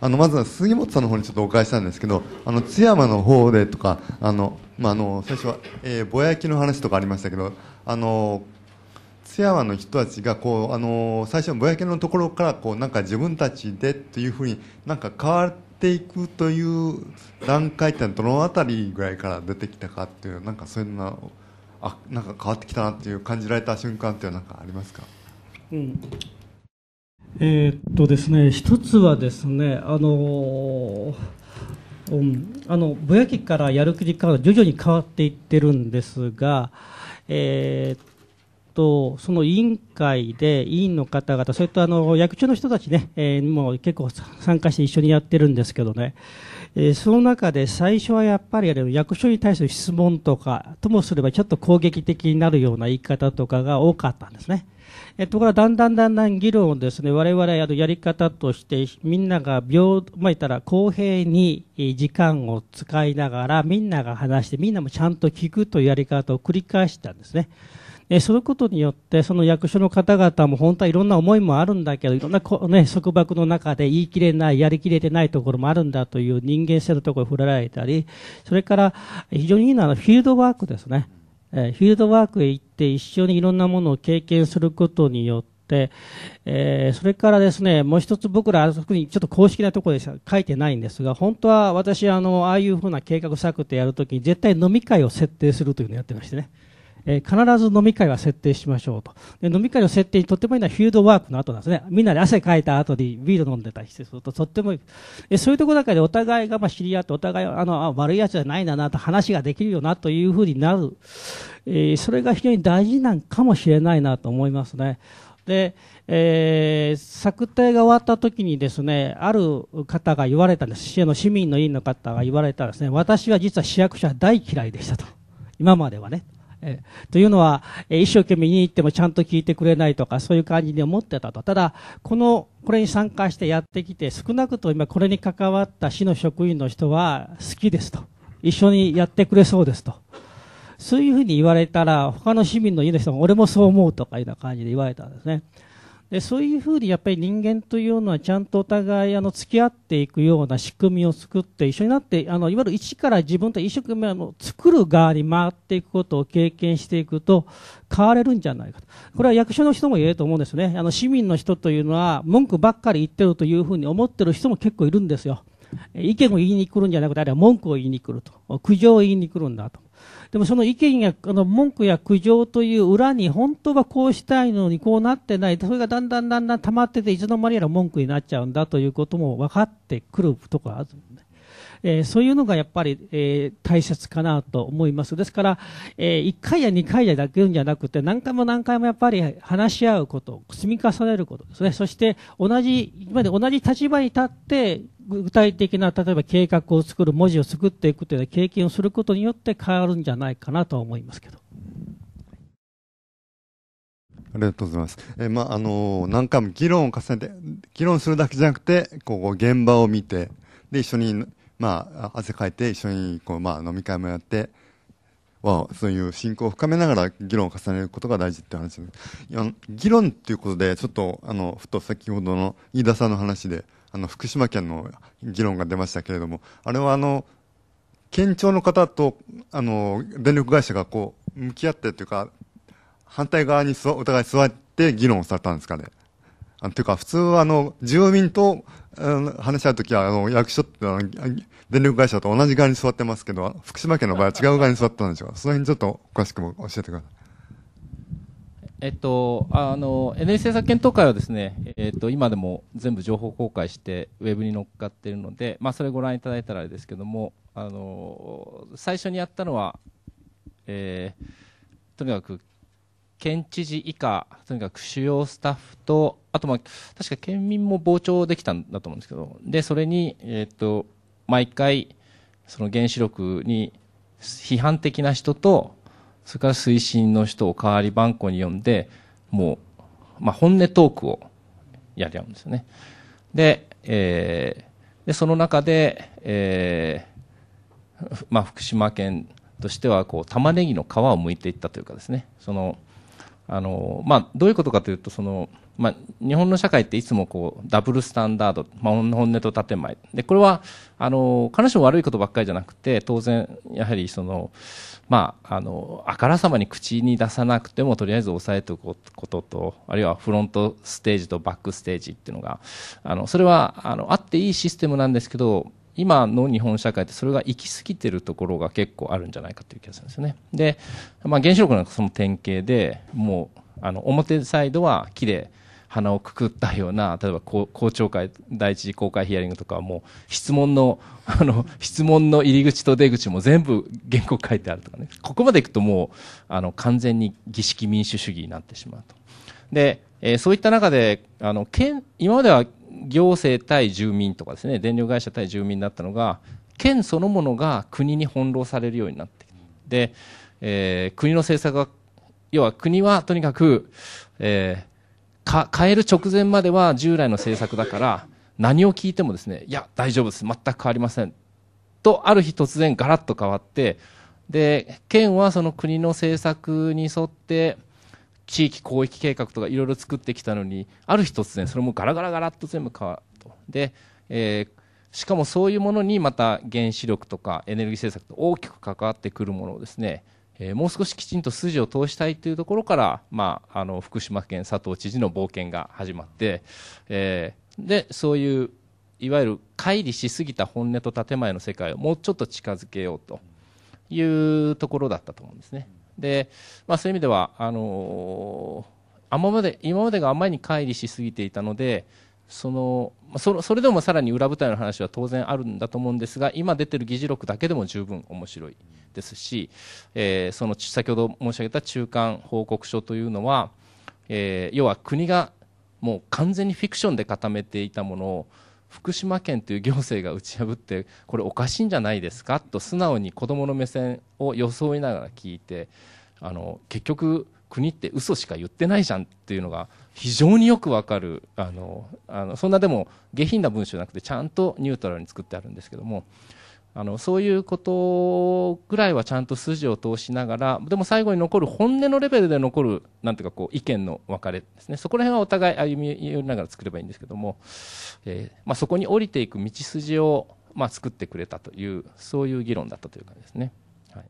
あのまずは杉本さんの方にちょっとお伺いしたんですけど、あの津山の方でとか、あのまあ、あの最初は、えー、ぼやきの話とかありましたけど、あの津山の人たちがこう、あの最初のぼやきのところからこうなんか自分たちでというふうになんか変わっていくという段階ってどのあたりぐらいから出てきたかっていう、なんかそういうのあなんか変わってきたなっていう感じられた瞬間っていうのはなんかありますか、うんえー、っとですね、一つはですね、あのうん、あのぼやきからやる気から徐々に変わっていってるんですが、えー、とその委員会で委員の方々、それとあの役所の人たちね、えー、もう結構参加して一緒にやってるんですけどね、えー、その中で最初はやっぱりあの役所に対する質問とか、ともすればちょっと攻撃的になるような言い方とかが多かったんですね。えところがだんだんだんだん議論をですね、我々のやり方として、みんなが平、まあ、たら公平に時間を使いながら、みんなが話して、みんなもちゃんと聞くというやり方を繰り返したんですね。えー、すことによってその役所の方々も本当はいろんな思いもあるんだけどいろんなこ、ね、束縛の中で言い切れないやりきれてないところもあるんだという人間性のところを振られたりそれから非常にいいのはフィールドワークですね、えー、フィールドワークへ行って一緒にいろんなものを経験することによってえー、それからですね、もう一つ僕ら、特にちょっと公式なところで書いてないんですが、本当は私、あの、ああいうふうな計画策ってやるときに、絶対飲み会を設定するというのをやってましてね。えー、必ず飲み会は設定しましょうと。で飲み会の設定にとってもいいのはフィールドワークの後なんですね。みんなで汗かいた後にビール飲んでたりするととってもいい。えー、そういうところだけでお互いがまあ知り合って、お互いあのあ悪いやつじゃないんだなと話ができるよなというふうになる。えー、それが非常に大事なんかもしれないなと思いますね。で、えー、策定が終わった時にですね、ある方が言われたんです。市の市民の委員の方が言われたんですね、私は実は市役所は大嫌いでしたと。今まではね。えというのは、え一生懸命見に行ってもちゃんと聞いてくれないとか、そういう感じで思ってたと。ただ、この、これに参加してやってきて、少なくとも今これに関わった市の職員の人は好きですと。一緒にやってくれそうですと。そういうふうに言われたら、他の市民の家の人も俺もそう思うとかいうような感じで言われたんですね。でそういうふうにやっぱり人間というのはちゃんとお互いあの付き合っていくような仕組みを作って一緒になってあのいわゆる一から自分と一生懸命あの作る側に回っていくことを経験していくと変われるんじゃないかとこれは役所の人も言えると思うんですねあの市民の人というのは文句ばっかり言ってるというふうに思ってる人も結構いるんですよ意見を言いに来るんじゃなくてあれは文句を言いに来ると苦情を言いに来るんだとでもその意見やあの文句や苦情という裏に本当はこうしたいのにこうなってない、それがだんだんだんだん溜まってていつの間にやら文句になっちゃうんだということも分かってくるとこあるんで、ね。えー、そういうのがやっぱり、えー、大切かなと思います。ですから、えー、1回や2回やだけじゃなくて、何回も何回もやっぱり話し合うこと、積み重ねることですね。そして、同じ、今まで同じ立場に立って、具体的な、例えば計画を作る、文字を作っていくという経験をすることによって変わるんじゃないかなと思いますけど。ありがとうございます。えー、まあ、あのー、何回も議論を重ねて、議論するだけじゃなくて、こう、現場を見て、で、一緒にまあ、汗かいて一緒にこう、まあ、飲み会もやって、まあ、そういう信仰を深めながら議論を重ねることが大事って話です議論っていうことでちょっとあのふと先ほどの飯田さんの話であの福島県の議論が出ましたけれどもあれはあの県庁の方とあの電力会社がこう向き合ってというか反対側にお互い座って議論をされたんですかね。あの、ていうか、普通はあの、住民と、うん、話し合うときは、あの、役所って、あの、電力会社と同じ側に座ってますけど、福島県の場合は違う側に座ったんでしょうか。その辺ちょっと詳しくも教えてください。えっと、あの、NA 政策検討会はですね、えっと、今でも全部情報公開して、ウェブに乗っかっているので、まあ、それご覧いただいたらあれですけども、あの、最初にやったのは、えー、とにかく県知事以下、とにかく主要スタッフと、あと、まあ、確か県民も傍聴できたんだと思うんですけど、で、それに、えっ、ー、と、毎回、その原子力に批判的な人と、それから推進の人を代わり番号に呼んで、もう、まあ、本音トークをやり合うんですよね。で、えー、で、その中で、えー、まあ、福島県としては、こう、玉ねぎの皮を剥いていったというかですね、その、あのまあ、どういうことかというとその、まあ、日本の社会っていつもこうダブルスタンダード、まあ、本音と建前でこれはあの彼女も悪いことばっかりじゃなくて当然、やはりその、まあ、あのあからさまに口に出さなくてもとりあえず抑えておくこととあるいはフロントステージとバックステージっていうのがあのそれはあのあっていいシステムなんですけど今の日本社会ってそれが行き過ぎてるところが結構あるんじゃないかという気がするんですよね。で、まあ、原子力のその典型で、もう、あの、表サイドは木で鼻をくくったような、例えば公聴会、第一次公開ヒアリングとかはもう、質問の、あの、質問の入り口と出口も全部原告書いてあるとかね。ここまでいくともう、あの、完全に儀式民主主義になってしまうと。で、えー、そういった中で、あの、県、今までは行政対住民とかですね電力会社対住民だったのが県そのものが国に翻弄されるようになってで、えー、国の政策は要は国はとにかく、えー、か変える直前までは従来の政策だから何を聞いてもですねいや大丈夫です全く変わりませんとある日突然ガラッと変わってで県はその国の政策に沿って地域広域計画とかいろいろ作ってきたのにある日突然それもガラガラガラっと全部変わるとで、えー、しかもそういうものにまた原子力とかエネルギー政策と大きく関わってくるものをですね、えもう少しきちんと筋を通したいというところから、まあ、あの福島県佐藤知事の冒険が始まって、えー、でそういういわゆる乖離しすぎた本音と建前の世界をもうちょっと近づけようというところだったと思うんですね。で、まあ、そういう意味ではあのー、今まで今までがあまりに乖離しすぎていたのでそのそそれでもさらに裏舞台の話は当然あるんだと思うんですが今出ている議事録だけでも十分面白いですし、えー、その先ほど申し上げた中間報告書というのは、えー、要は国がもう完全にフィクションで固めていたものを福島県という行政が打ち破ってこれおかしいんじゃないですかと素直に子どもの目線を装いながら聞いてあの結局国って嘘しか言ってないじゃんっていうのが非常によくわかるあのあのそんなでも下品な文章じゃなくてちゃんとニュートラルに作ってあるんですけども。あのそういうことぐらいはちゃんと筋を通しながらでも最後に残る本音のレベルで残るなんていうかこう意見の分かれですねそこら辺はお互い歩み寄りながら作ればいいんですけども、えーまあ、そこに降りていく道筋を、まあ、作ってくれたというそういう議論だったという感じですね。はい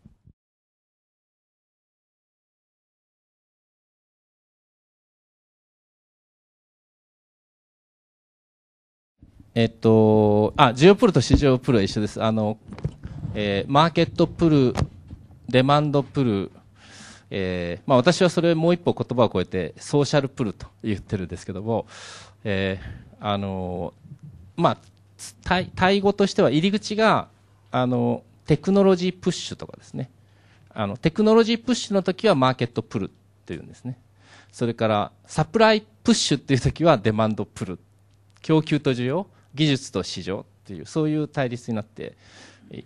えっと、あ、需要プルと市場プルは一緒です。あの、えー、マーケットプル、デマンドプル、えー、まあ私はそれもう一歩言葉を超えてソーシャルプルと言ってるんですけども、えー、あの、まあ、タイ語としては入り口が、あの、テクノロジープッシュとかですね。あの、テクノロジープッシュの時はマーケットプルっていうんですね。それから、サプライプッシュっていう時はデマンドプル。供給と需要。技術と市場っていうそういう対立になって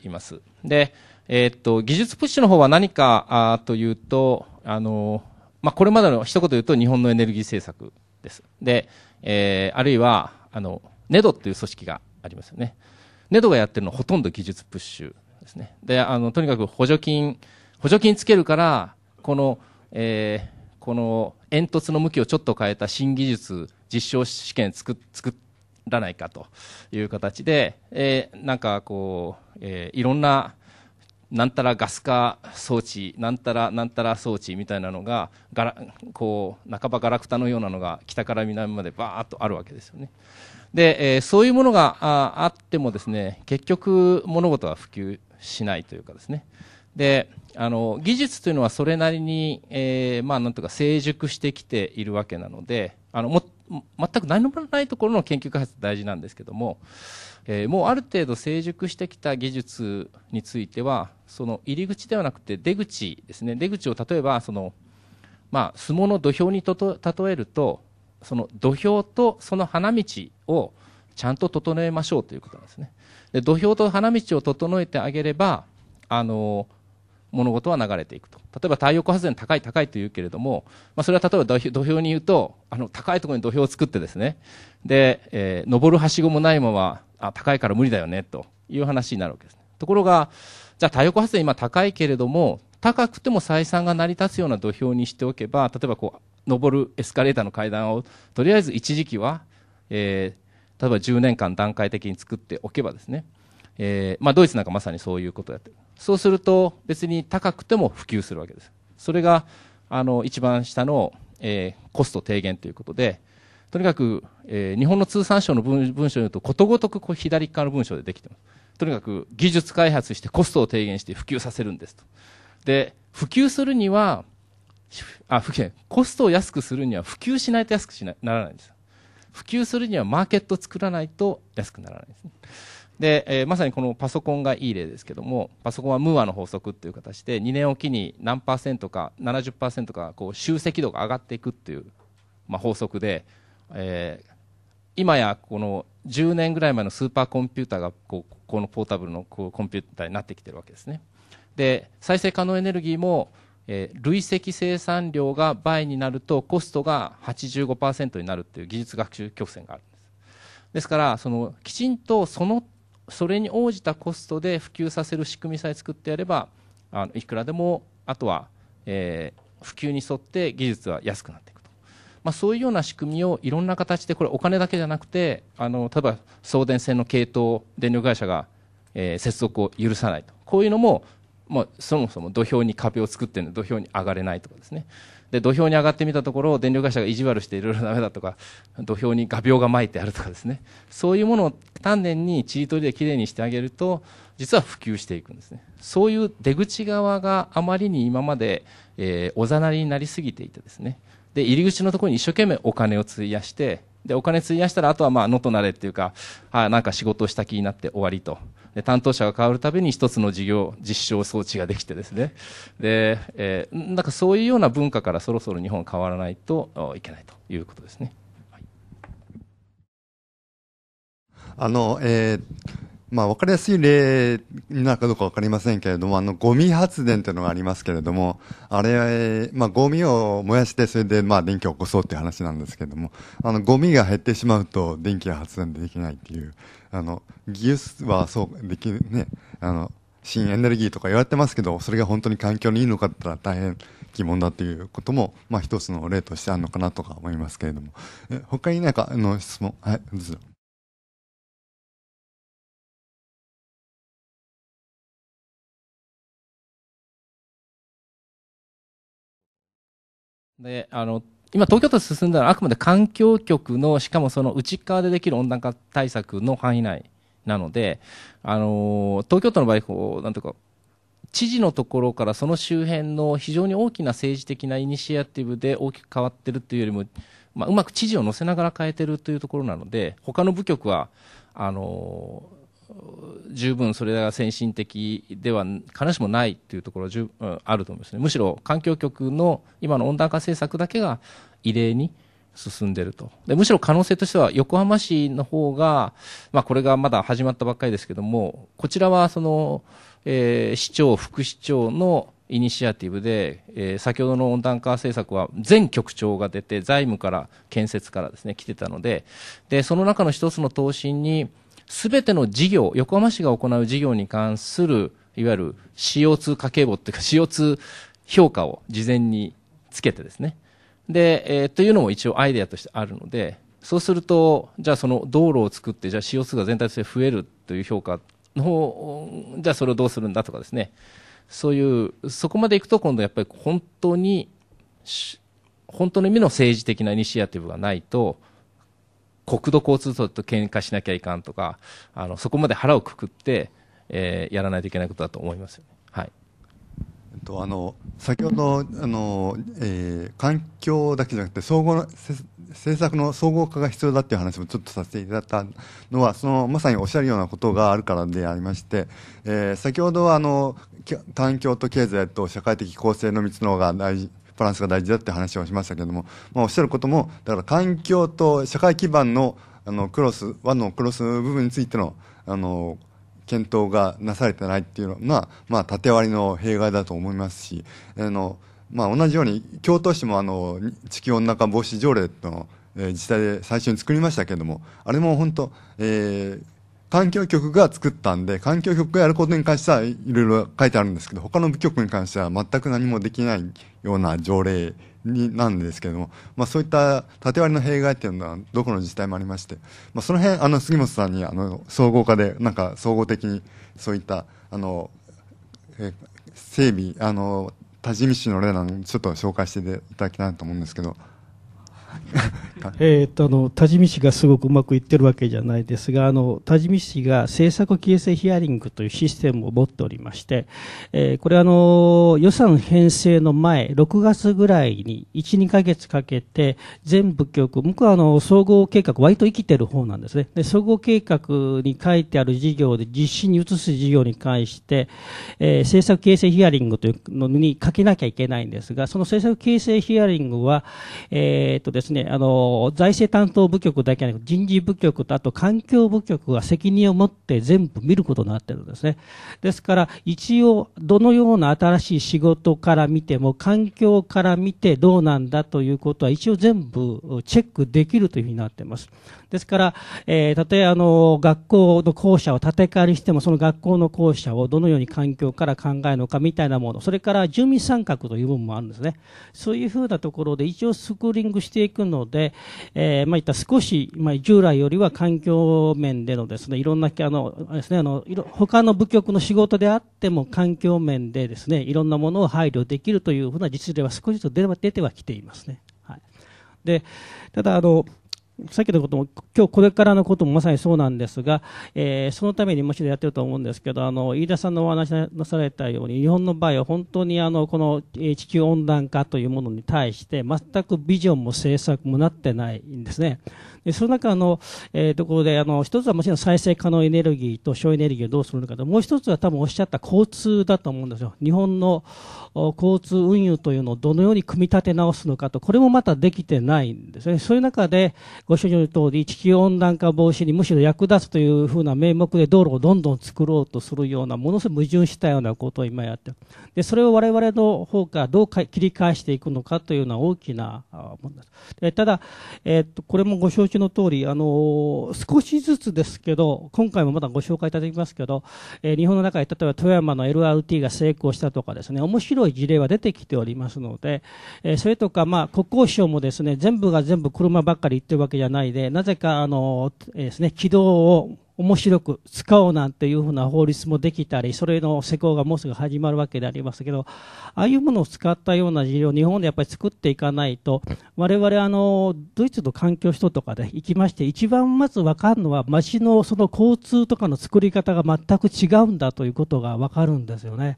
います。で、えー、っと技術プッシュの方は何かあというとあの、まあ、これまでの一言言うと日本のエネルギー政策です。で、えー、あるいはあのネドっていう組織がありますよね。ネドがやってるのはほとんど技術プッシュですね。で、あのとにかく補助金補助金つけるからこの、えー、この煙突の向きをちょっと変えた新技術実証試験作作っらないかという形で、えー、なんかこう、えー、いろんななんたらガス化装置なんたらなんたら装置みたいなのががらこう半ばガラクタのようなのが北から南までバーっとあるわけですよね。で、えー、そういうものがあってもですね結局物事は普及しないというかですねであの技術というのはそれなりに、えー、まあなんとか成熟してきているわけなのであのも全く何もないところの研究開発大事なんですけども、えー、もうある程度成熟してきた技術についてはその入り口ではなくて出口ですね出口を例えばその、まあ、相撲の土俵にとと例えるとその土俵とその花道をちゃんと整えましょうということなんですねで土俵と花道を整えてあげればあの物事は流れていくと。例えば太陽光発電高い高いと言うけれども、まあ、それは例えば土俵に言うと、あの、高いところに土俵を作ってですね、で、えー、登るはしごもないまま、あ、高いから無理だよね、という話になるわけですね。ところが、じゃあ太陽光発電今高いけれども、高くても採算が成り立つような土俵にしておけば、例えばこう、登るエスカレーターの階段を、とりあえず一時期は、えー、例えば10年間段階的に作っておけばですね、えー、まあドイツなんかまさにそういうことをやってる。そうすると別に高くても普及するわけです。それがあの一番下の、えー、コスト低減ということで、とにかく、えー、日本の通産省の文文書によると、ことごとくこう左側の文書でできてます。とにかく技術開発してコストを低減して普及させるんですと。で、普及するには、あ、普及、コストを安くするには普及しないと安くしなならないんです。普及するにはマーケットを作らないと安くならないですね。で、えー、まさにこのパソコンがいい例ですけども、パソコンはムーアの法則という形で、2年おきに何パーセントか70%か、こう、集積度が上がっていくっていう、まあ、法則で、えー、今やこの10年ぐらい前のスーパーコンピューターがここのポータブルのこうコンピューターになってきてるわけですねで再生可能エネルギーもえー、累積生産量が倍になるとコストが85%になるという技術学習曲線があるんです。ですから、そのきちんとそのそれに応じたコストで普及させる仕組みさえ作ってやればあのいくらでもあとは、えー、普及に沿って技術は安くなっていくと、まあ、そういうような仕組みをいろんな形でこれお金だけじゃなくてあの例えば送電線の系統電力会社が、えー、接続を許さないとこういうのもまあ、そもそも土俵に壁を作ってるので土俵に上がれないとかですねで土俵に上がってみたところ電力会社が意地悪していろいろダメだとか 土俵に画鋲がまいてあるとかですねそういうものを丹念にちりとりできれいにしてあげると実は普及していくんですねそういう出口側があまりに今まで、えー、おざなりになりすぎていてですねで入り口のところに一生懸命お金を費やしてでお金費やしたらあとはまあ野となれっていうかあなんか仕事をした気になって終わりと。で担当者が変わるたびに一つの事業実証装置ができてですねで、えー、なんかそういうような文化からそろそろ日本は変わらないといけないということですね。あの、えー、まあ、わかりやすい例なるかどうかわかりませんけれども、あの、ゴミ発電というのがありますけれども、あれ、まあ、ゴミを燃やして、それで、まあ、電気を起こそうっていう話なんですけれども、あの、ゴミが減ってしまうと、電気が発電できないっていう、あの、技術はそう、できるね、あの、新エネルギーとか言われてますけど、それが本当に環境にいいのかって言ったら大変疑問だということも、まあ、一つの例としてあるのかなとか思いますけれども、え他になんかあの質問、はい、どうぞ。で、あの、今東京都進んだのはあくまで環境局の、しかもその内側でできる温暖化対策の範囲内なので、あの、東京都の場合、こう、なんとか、知事のところからその周辺の非常に大きな政治的なイニシアティブで大きく変わってるっていうよりも、まあ、うまく知事を乗せながら変えてるというところなので、他の部局は、あの十分それが先進的では必ずしもないというところはあると思いますねむしろ環境局の今の温暖化政策だけが異例に進んでいるとでむしろ可能性としては横浜市の方が、まあ、これがまだ始まったばっかりですけどもこちらはその、えー、市長副市長のイニシアティブで、えー、先ほどの温暖化政策は全局長が出て財務から建設からですね来てたのででその中の一つの答申にすべての事業、横浜市が行う事業に関する、いわゆる CO2 家計簿っていうか CO2 評価を事前につけてですね。で、えー、というのも一応アイデアとしてあるので、そうすると、じゃあその道路を作って、じゃあ CO2 が全体として増えるという評価の方、じゃあそれをどうするんだとかですね。そういう、そこまでいくと今度やっぱり本当に、本当の意味の政治的なイニシアティブがないと、国土交通省と喧嘩しなきゃいかんとか、あの、そこまで腹をくくって、えー、やらないといけないことだと思います、ね、はい。とあの先ほどあの、えー、環境だけじゃなくて総合の政策の総合化が必要だっていう話もちょっとさせていただいたのはそのまさにおっしゃるようなことがあるからでありまして、えー、先ほどはあの環境と経済と社会的構成の3つの方が大事バランスが大事だって話をしましたけれども、まあ、おっしゃることも、だから環境と社会基盤のあのクロス、和のクロス部分についての、あの、検討がなされてないっていうのは、まあ、縦割りの弊害だと思いますし、あの、まあ、同じように、京都市もあの、地球温暖化防止条例の、え自治体で最初に作りましたけれども、あれも本当、えー、環境局が作ったんで、環境局がやることに関してはいろいろ書いてあるんですけど、他の部局に関しては全く何もできないような条例になんですけども、まあ、そういった縦割りの弊害っていうのはどこの自治体もありまして、まあ、その辺あの杉本さんにあの総合化でなんか総合的にそういったあの整備あの多治見市の例なのちょっと紹介していただきたいなと思うんですけど。えっとあの多治見市がすごくうまくいってるわけじゃないですがあの多治見市が政策形成ヒアリングというシステムを持っておりまして、えー、これあの予算編成の前6月ぐらいに12か月かけて全部局僕はあの総合計画割と生きてる方なんですねで総合計画に書いてある事業で実施に移す事業に関して、えー、政策形成ヒアリングというのに書けなきゃいけないんですがその政策形成ヒアリングはえー、っとですねですね、あの、財政担当部局だけじゃなく、人事部局とあと環境部局が責任を持って全部見ることになってるんですね。ですから、一応、どのような新しい仕事から見ても、環境から見てどうなんだということは、一応全部チェックできるというふうになってます。ですから、えー、たとえ、あの、学校の校舎を建て替えりしても、その学校の校舎をどのように環境から考えるのかみたいなもの、それから住民参画という部分もあるんですね。そういうふうなところで、一応スクーリングしていくので、えー、まあ、いった少し、まあ、従来よりは環境面でのですね、いろんな、あの、ですね、あの、いろ他の部局の仕事であっても環境面でですね、いろんなものを配慮できるというふうな実例は少しずつ出てはきていますね。はい。で、ただ、あの、さっきのことも、今日これからのこともまさにそうなんですが、えー、そのためにむしろやってると思うんですけど、あの、飯田さんのお話なされたように、日本の場合は本当にあの、この地球温暖化というものに対して、全くビジョンも政策もなってないんですね。でその中の、えー、ところであの一つはもちろん再生可能エネルギーと省エネルギーをどうするのかともう一つは多分おっしゃった交通だと思うんですよ日本の交通運輸というのをどのように組み立て直すのかとこれもまたできてないんですねそういう中でご承知の通り地球温暖化防止にむしろ役立つというふうな名目で道路をどんどん作ろうとするようなものすごい矛盾したようなことを今やってるでそれを我々の方からどう切り返していくのかというのは大きなものですただ、えー、とこれもご承知の通り、あの少しずつですけど、今回もまだご紹介いただきますけど、えー、日本の中で例えば富山の LRT が成功したとかですね、面白い事例は出てきておりますので、えー、それとか、まあ、国交省もですね、全部が全部車ばっかり行ってるわけじゃないで、なぜか、あの、えー、ですね、軌道を面白く使おうなんていうふうな法律もできたり、それの施行がもうすぐ始まるわけでありますけど、ああいうものを使ったような事例を日本でやっぱり作っていかないと、我々あの、ドイツの環境人とかで行きまして、一番まず分かるのは、街のその交通とかの作り方が全く違うんだということが分かるんですよね。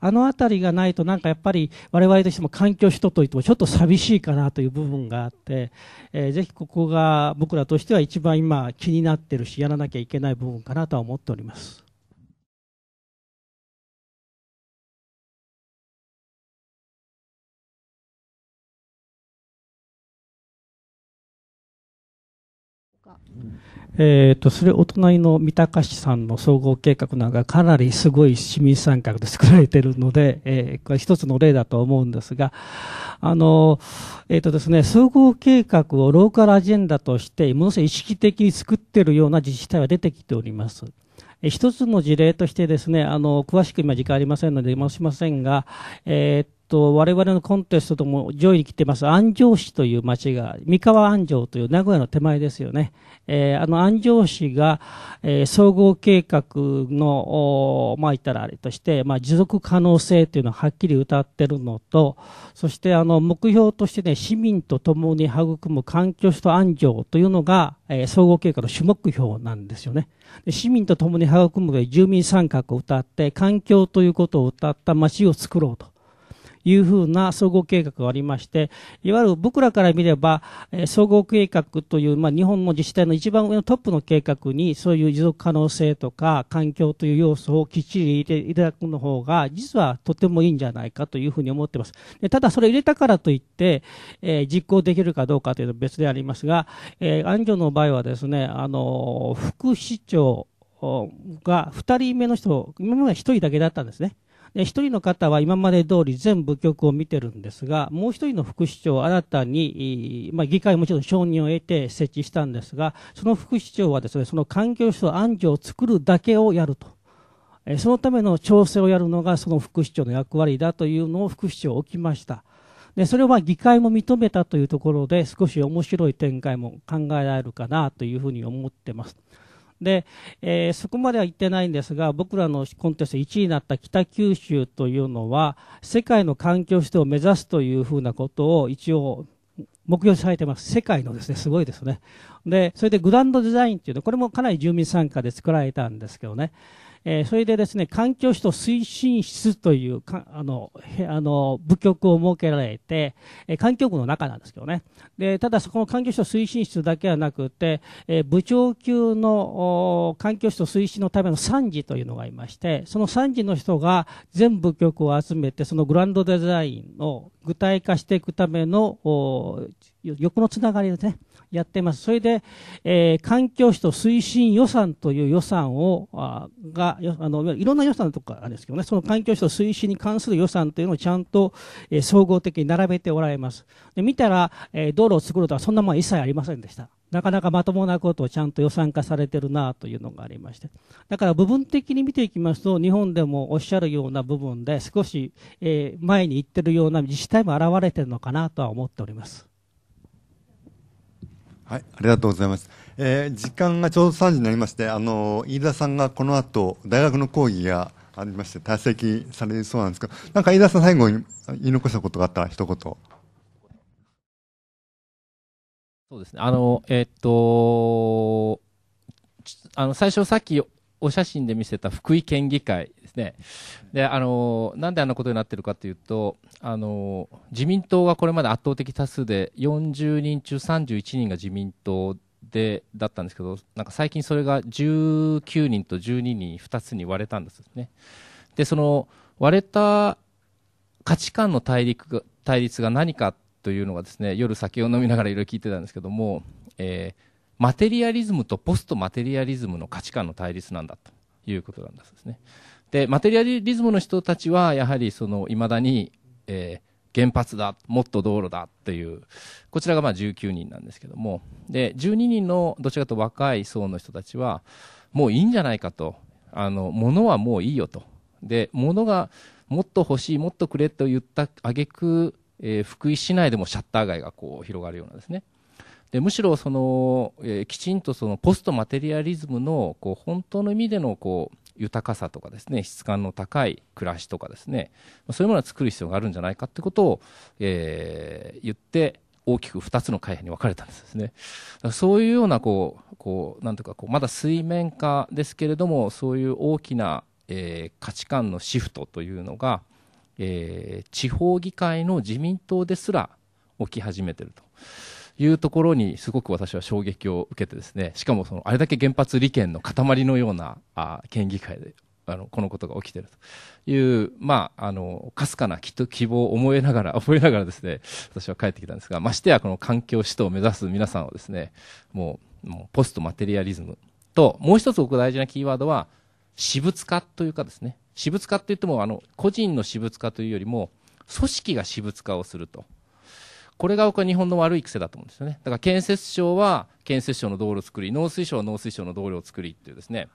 あの辺りがないとなんかやっぱり我々としても環境人といってもちょっと寂しいかなという部分があって、えー、ぜひここが僕らとしては一番今気になってるしやらなきゃいけない部分かなとは思っております。えーと、それお隣の三鷹市さんの総合計画なんかかなりすごい市民参画で作られているので、えー、これ一つの例だと思うんですがあの、えーとですね、総合計画をローカルアジェンダとしてものすごい意識的に作っているような自治体は出てきております。一つの事例としてですね、あの、詳しく今時間ありませんので、申しませんが、えー、っと、我々のコンテストとも上位に来てます、安城市という町が、三河安城という名古屋の手前ですよね。えー、あの安城市が、えー、総合計画の、まあ言ったらあれとして、まあ持続可能性というのをはっきり歌ってるのと、そしてあの目標としてね、市民と共に育む環境首都安城というのが、えー、総合計画の主目標なんですよね。市民と共に育む住民参画を歌って、環境ということを歌った町を作ろうと。いうふうな総合計画がありまして、いわゆる僕らから見れば、え総合計画という、まあ、日本の自治体の一番上のトップの計画に、そういう持続可能性とか環境という要素をきっちり入れていただくの方が、実はとてもいいんじゃないかというふうに思ってます。でただ、それ入れたからといって、えー、実行できるかどうかというのは別でありますが、えー、安城の場合はですね、あの副市長、が2人目の人、今まで1人だけだったんですね。で1人の方は今まで通り全部局を見てるんですが、もう1人の副市長を新たに、まあ、議会もちろん承認を得て設置したんですが、その副市長はですね、その環境省安上を作るだけをやると。そのための調整をやるのがその副市長の役割だというのを副市長置きました。でそれは議会も認めたというところで少し面白い展開も考えられるかなというふうに思ってます。で、えー、そこまでは行ってないんですが、僕らのコンテスト1位になった北九州というのは、世界の環境指導を目指すというふうなことを一応、目標されてます。世界のですね、すごいですね。で、それでグランドデザインっていうの、これもかなり住民参加で作られたんですけどね。えー、それでですね、環境首都推進室というか、あの、あの、部局を設けられて、えー、環境部の中なんですけどね。で、ただそこの環境省推進室だけはなくて、えー、部長級の環境首都推進のための参事というのがいまして、その参事の人が全部局を集めて、そのグランドデザインを具体化していくための横のつながりですね、やってます。それで、えー、環境費と推進予算という予算を、あがあの、いろんな予算とかあるんですけどね、その環境費と推進に関する予算というのをちゃんと、えー、総合的に並べておられます。で見たら、えー、道路を作るとはそんなものは一切ありませんでした。なかなかまともなことをちゃんと予算化されてるなというのがありまして、だから部分的に見ていきますと、日本でもおっしゃるような部分で、少し、え前に行ってるような自治体も現れてるのかなとは思っております。はい、ありがとうございます。えー、時間がちょうど3時になりまして、あの飯田さんがこの後、大学の講義がありまして、退席されそうなんですけど、なんか飯田さん、最後に言い残したことがあったら、一言。そうですね。あの、えー、っと、あの、最初さっきお写真で見せた福井県議会ですね。で、あの、なんであんなことになってるかというと、あの、自民党がこれまで圧倒的多数で、40人中31人が自民党で、だったんですけど、なんか最近それが19人と12人、2つに割れたんですね。で、その割れた価値観の対立が対立が何かっというのがですね夜酒を飲みながらいろいろ聞いてたんですけども、えー、マテリアリズムとポストマテリアリズムの価値観の対立なんだということなんですね。でマテリアリズムの人たちはやはりいまだに、えー、原発だもっと道路だというこちらがまあ19人なんですけどもで12人のどちらかと若い層の人たちはもういいんじゃないかとあの物はもういいよとで物がもっと欲しいもっとくれと言ったあげく、えー、福井市内でもシャッター街がこう広がるようなですね。でむしろその、えー、きちんとそのポストマテリアリズムのこう本当の意味でのこう豊かさとかですね質感の高い暮らしとかですねそういうものは作る必要があるんじゃないかってことを、えー、言って大きく2つの会派に分かれたんですねそういうようなこうこうなんとかこうまだ水面下ですけれどもそういう大きな、えー、価値観のシフトというのがえー、地方議会の自民党ですら起き始めてると。いうところにすごく私は衝撃を受けてですねしかもそのあれだけ原発利権の塊のようなあ県議会であのこのことが起きてるというまああのかすかなきっと希望を思いながら 思いながらですね私は帰ってきたんですがましてやこの環境指導を目指す皆さんはですねもうもうポストマテリアリズムともう一つ僕大事なキーワードは私物化というかですね私物化って言っても、あの、個人の私物化というよりも、組織が私物化をすると。これが僕は日本の悪い癖だと思うんですよね。だから建設省は建設省の道路を作り、農水省は農水省の道路を作りっていうですね、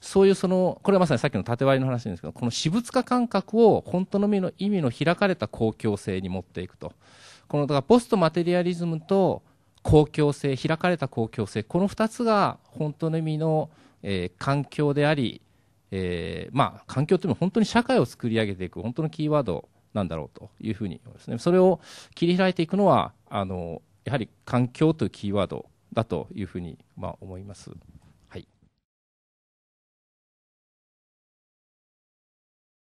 そういうその、これはまさにさっきの縦割りの話ですけど、この私物化感覚を本当の意味の開かれた公共性に持っていくと。この、だからポストマテリアリズムと公共性、開かれた公共性、この2つが本当の意味の、えー、環境であり、えー、まあ、環境というのは本当に社会を作り上げていく本当のキーワードなんだろうというふうに思いますね。それを切り開いていくのはあのやはり環境というキーワードだというふうに、まあ、思います。